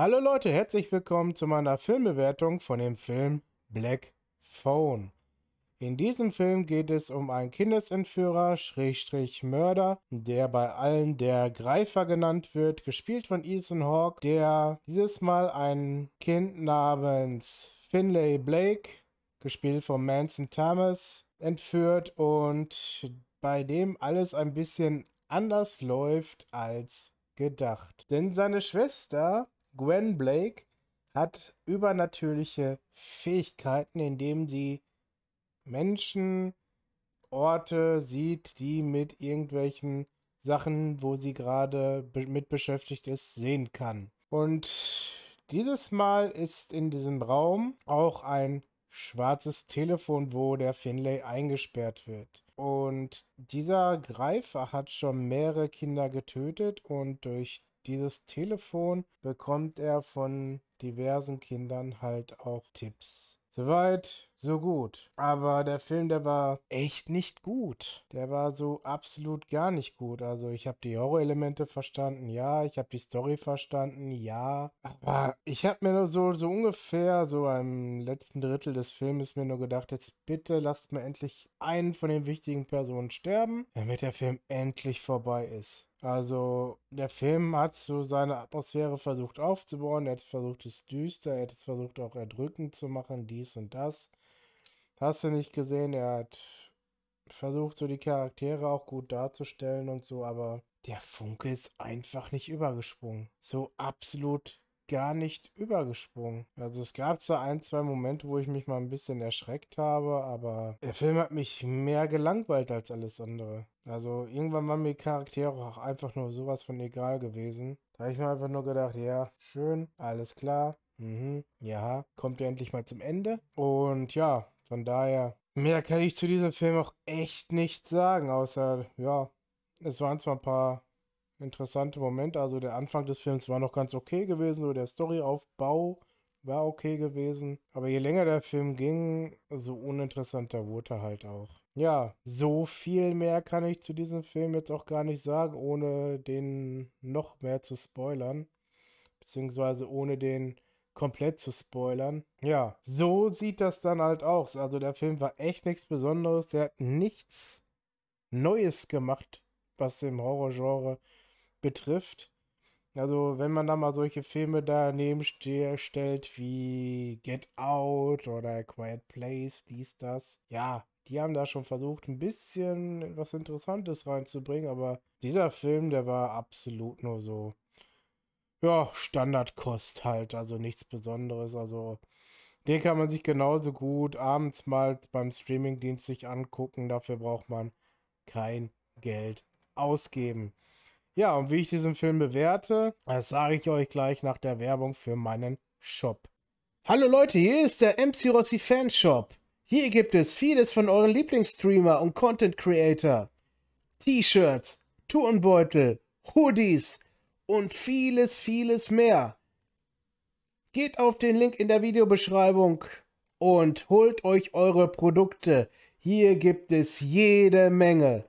Hallo Leute, herzlich willkommen zu meiner Filmbewertung von dem Film Black Phone. In diesem Film geht es um einen Kindesentführer, Schrägstrich Mörder, der bei allen der Greifer genannt wird, gespielt von Ethan Hawke, der dieses Mal ein Kind namens Finlay Blake, gespielt von Manson Thomas, entführt und bei dem alles ein bisschen anders läuft als gedacht. Denn seine Schwester Gwen Blake hat übernatürliche Fähigkeiten, indem sie Menschen, Orte sieht, die mit irgendwelchen Sachen, wo sie gerade be mit beschäftigt ist, sehen kann. Und dieses Mal ist in diesem Raum auch ein schwarzes Telefon, wo der Finlay eingesperrt wird. Und dieser Greifer hat schon mehrere Kinder getötet und durch dieses Telefon bekommt er von diversen Kindern halt auch Tipps. Soweit so gut. Aber der Film, der war echt nicht gut. Der war so absolut gar nicht gut. Also ich habe die Horror-Elemente verstanden, ja. Ich habe die Story verstanden, ja. Aber ich habe mir nur so, so ungefähr, so im letzten Drittel des Films mir nur gedacht, jetzt bitte lasst mir endlich einen von den wichtigen Personen sterben, damit der Film endlich vorbei ist. Also der Film hat so seine Atmosphäre versucht aufzubauen, er hat versucht es düster, er hat es versucht auch erdrückend zu machen, dies und das. Hast du nicht gesehen, er hat versucht, so die Charaktere auch gut darzustellen und so, aber der Funke ist einfach nicht übergesprungen. So absolut gar nicht übergesprungen. Also es gab zwar ein, zwei Momente, wo ich mich mal ein bisschen erschreckt habe, aber der Film hat mich mehr gelangweilt als alles andere. Also irgendwann waren mir Charaktere auch einfach nur sowas von egal gewesen. Da habe ich mir einfach nur gedacht, ja, schön, alles klar. Mhm, ja, kommt ihr endlich mal zum Ende. Und ja, von daher, mehr kann ich zu diesem Film auch echt nicht sagen, außer, ja, es waren zwar ein paar interessante Momente. Also der Anfang des Films war noch ganz okay gewesen, so der Storyaufbau war okay gewesen. Aber je länger der Film ging, so uninteressanter wurde er halt auch. Ja, so viel mehr kann ich zu diesem Film jetzt auch gar nicht sagen, ohne den noch mehr zu spoilern. Beziehungsweise ohne den komplett zu spoilern. Ja, so sieht das dann halt aus. Also der Film war echt nichts Besonderes. Der hat nichts Neues gemacht, was dem Horrorgenre betrifft. Also wenn man da mal solche Filme daneben stellt wie Get Out oder A Quiet Place, dies, das. Ja, die haben da schon versucht, ein bisschen was Interessantes reinzubringen, aber dieser Film, der war absolut nur so ja, Standardkost halt, also nichts Besonderes. Also den kann man sich genauso gut abends mal beim Streamingdienst sich angucken. Dafür braucht man kein Geld ausgeben. Ja, und wie ich diesen Film bewerte, das sage ich euch gleich nach der Werbung für meinen Shop. Hallo Leute, hier ist der MC Rossi Fanshop. Hier gibt es vieles von euren Lieblingsstreamer und Content Creator. T-Shirts, Turnbeutel, Hoodies, und vieles, vieles mehr. Geht auf den Link in der Videobeschreibung und holt euch eure Produkte. Hier gibt es jede Menge.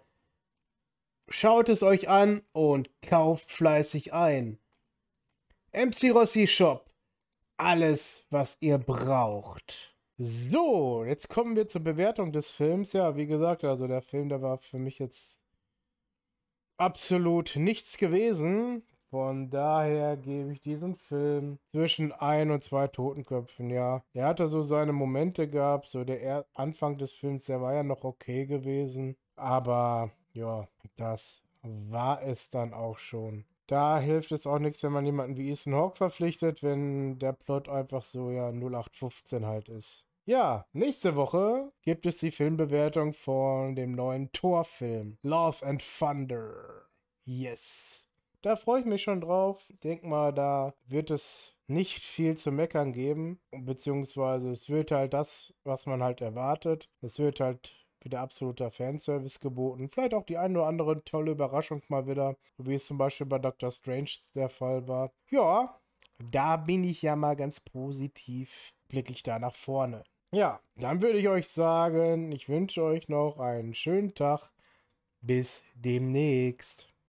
Schaut es euch an und kauft fleißig ein. MC Rossi Shop. Alles, was ihr braucht. So, jetzt kommen wir zur Bewertung des Films. Ja, wie gesagt, also der Film, der war für mich jetzt absolut nichts gewesen. Von daher gebe ich diesen Film zwischen ein und zwei Totenköpfen, ja. Er hatte so seine Momente gehabt, so der er Anfang des Films, der war ja noch okay gewesen. Aber ja, das war es dann auch schon. Da hilft es auch nichts, wenn man jemanden wie Ethan Hawke verpflichtet, wenn der Plot einfach so ja 0815 halt ist. Ja, nächste Woche gibt es die Filmbewertung von dem neuen Torfilm Love and Thunder. Yes. Da freue ich mich schon drauf. Ich denke mal, da wird es nicht viel zu meckern geben. Beziehungsweise es wird halt das, was man halt erwartet. Es wird halt wieder absoluter Fanservice geboten. Vielleicht auch die ein oder andere tolle Überraschung mal wieder, wie es zum Beispiel bei Doctor Strange der Fall war. Ja, da bin ich ja mal ganz positiv, blicke ich da nach vorne. Ja, dann würde ich euch sagen, ich wünsche euch noch einen schönen Tag. Bis demnächst.